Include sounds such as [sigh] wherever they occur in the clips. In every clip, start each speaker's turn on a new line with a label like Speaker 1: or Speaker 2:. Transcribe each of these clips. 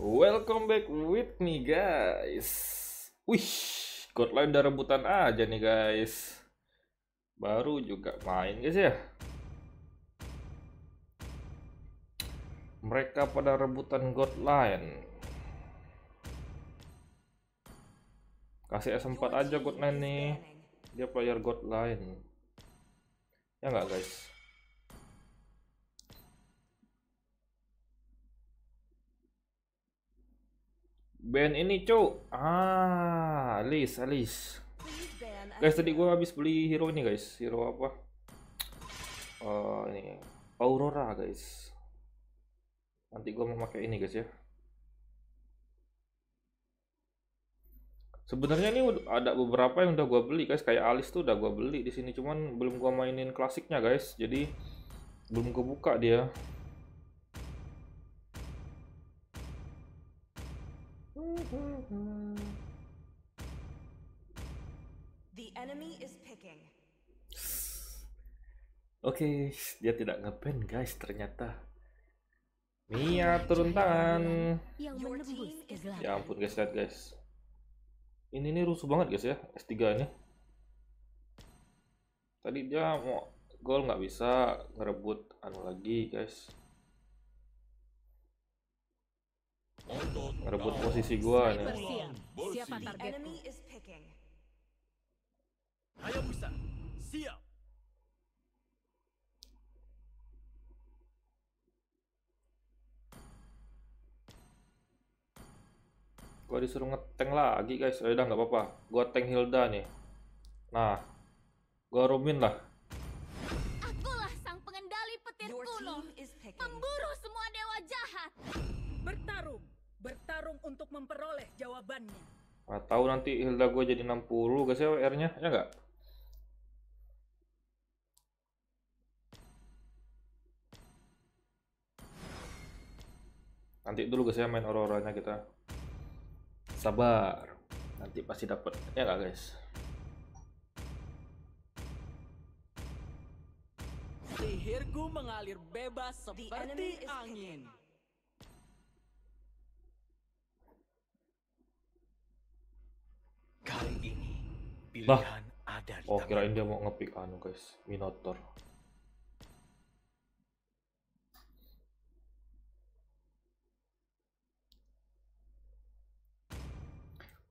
Speaker 1: Welcome back with me guys. Wih, Godline udah rebutan aja nih guys. Baru juga main guys ya. Mereka pada rebutan Godline. Kasih sempat aja Godline nih. Dia player Godline. Ya nggak guys? Band ini cu Ah Alis Alis Guys tadi gue habis beli hero ini guys Hero apa uh, ini Aurora guys Nanti gue mau pakai ini guys ya Sebenarnya ini ada beberapa yang udah gue beli guys, kayak Alis tuh udah gue beli di sini, cuman belum gue mainin klasiknya guys. Jadi belum kebuka dia. The enemy is picking. Oke, dia tidak ngepen guys ternyata. Mia turun tangan. Ya ampun guys, lihat guys. Ini ini rusuh banget guys ya, S3 ini. Tadi dia mau gol nggak bisa ngerebut anu lagi guys.
Speaker 2: Rebut posisi gua nih. Siapa
Speaker 1: Ayo bisa. Siap. Gua disuruh ngeteng lagi guys. Oh, udah nggak apa-apa. Gua tank Hilda nih. Nah, gua rumin lah. bertarung untuk memperoleh jawabannya. Gak tahu nanti Hilda gue jadi 60 gak sih WR-nya? Ya nggak? Nanti dulu guys ya main Auroranya kita. Sabar. Nanti pasti dapat. Ya enggak, guys? Sihirku mengalir bebas seperti angin. Pilihan lah. ada di Oh, kirain dia mau ngepick anu, guys. Minotaur.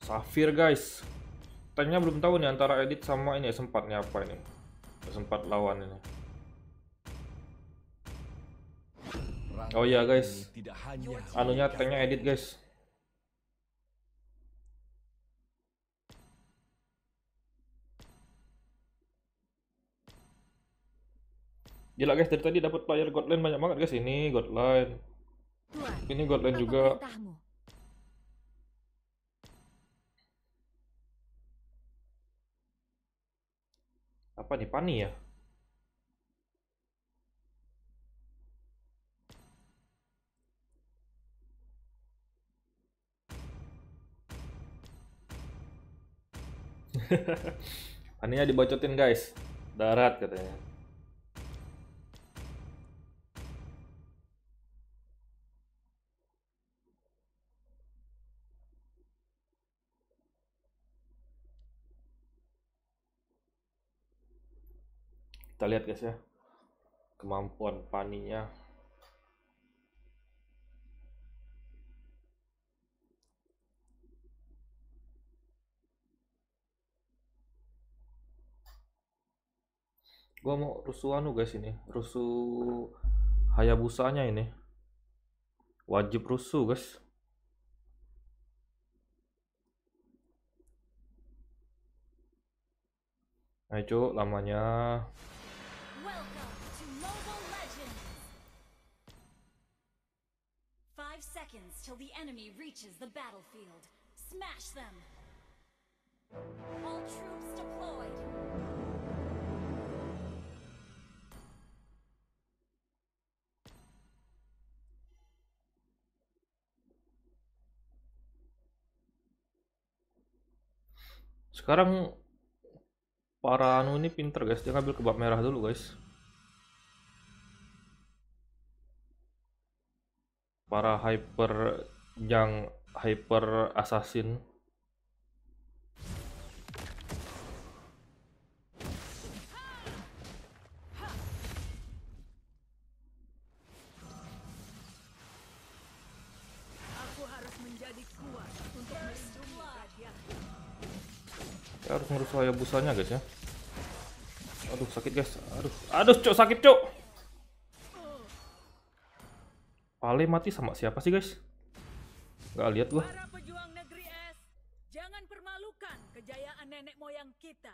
Speaker 1: Safir, guys. Tanya belum tahu nih antara edit sama ini sempatnya apa ini. Sempat lawan ini. Oh iya, guys. Anunya tanknya edit, guys. Gila guys, dari tadi dapat player Godland banyak banget guys. Ini Godland. Ini Godland juga. Apa nih, Pani ya? [laughs] Aninya dibocotin guys, darat katanya. kita lihat guys ya kemampuan paninya gua mau rusuh anu guys ini rusuh hayabusanya ini wajib rusuh guys ayo lamanya Five seconds till the enemy reaches the battlefield. Smash them! All troops deployed! Sekarang para anu ini pinter guys, dia ngambil kebab merah dulu guys. para hyper yang hyper assassin harus ngurus ya, busanya guys ya aduh sakit guys aduh aduh cok sakit cok Vale mati sama siapa sih guys? Gak lihat gua. Para pejuang negeri jangan permalukan kejayaan nenek moyang kita.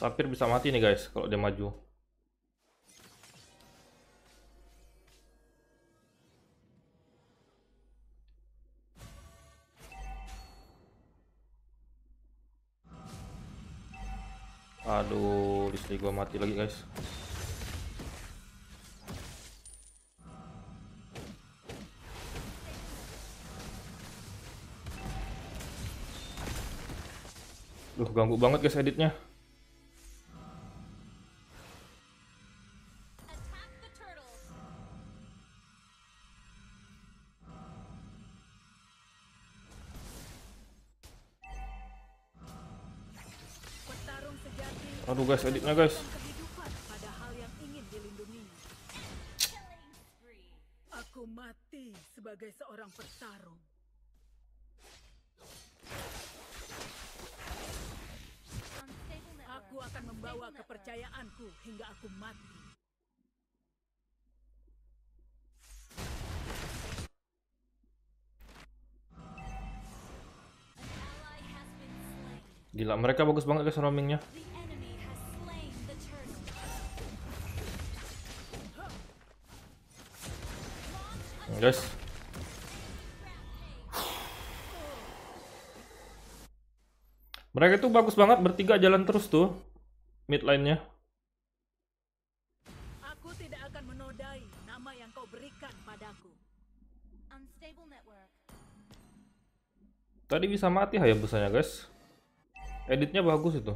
Speaker 1: Sampir bisa mati nih guys kalau dia maju. Aduh, listrik gua mati lagi guys. Duh, ganggu banget guys editnya.
Speaker 2: Aduh guys, editnya guys.
Speaker 1: Aku mati sebagai seorang pertarung. Aku akan membawa kepercayaanku hingga aku mati. Gila, mereka bagus banget guys roamingnya. Guys. Mereka itu bagus banget bertiga jalan terus tuh mid midline-nya. Aku tidak akan menodai nama yang kau berikan padaku. Unstable network. Tadi bisa mati Hayabusanya, guys. Editnya bagus itu.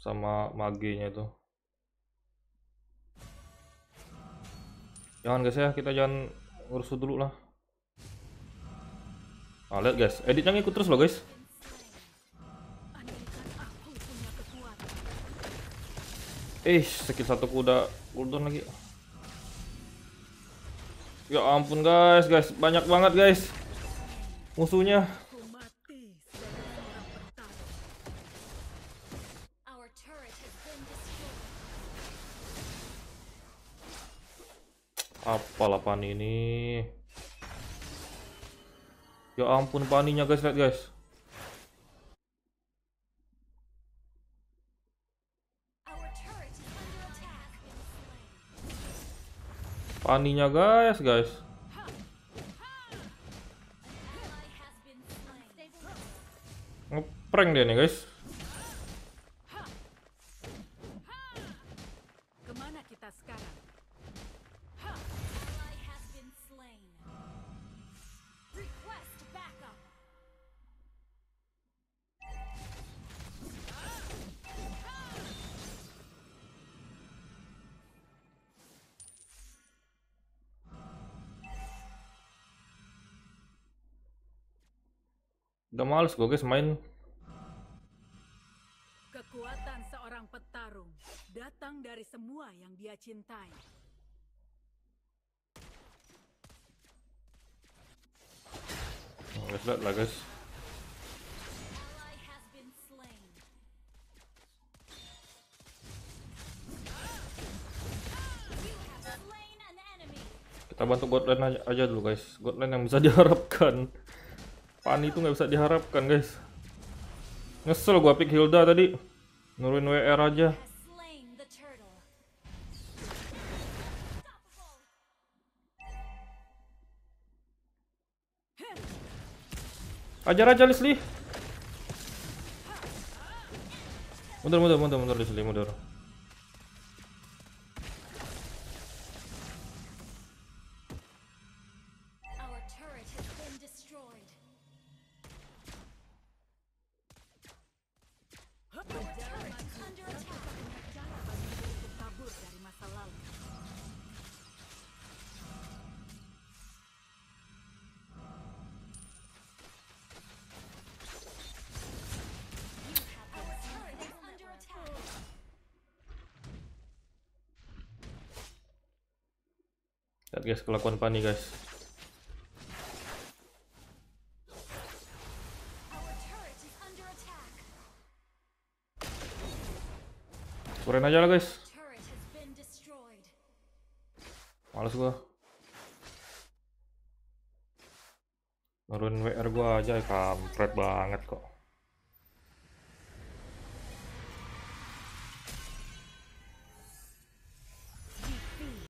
Speaker 1: Sama magenya itu. Jangan guys ya, kita jangan Urus dulu lah. ah lihat guys, editnya ngikut terus loh guys. Eh, sakit satu kuda golden lagi. Ya ampun guys, guys, banyak banget guys musuhnya. apa lapan ini. Ya ampun paninya guys, lihat guys. Paninya guys, guys. Ngeprank dia nih guys. Udah males gue guys main. Kekuatan seorang petarung datang dari semua yang dia cintai. Let's lihat lah guys. Kita bantu godline aja, aja dulu guys. Godline yang bisa [laughs] diharapkan. Ani itu nggak bisa diharapkan guys Nyesel gua pick Hilda tadi Nurin WR aja Ajar aja Leslie Mundur mundur mundur mundur Leslie mundur Lihat guys kelakuan Pani guys. Suren aja lah guys. Males gua. Nurun WR gua aja kampret banget kok.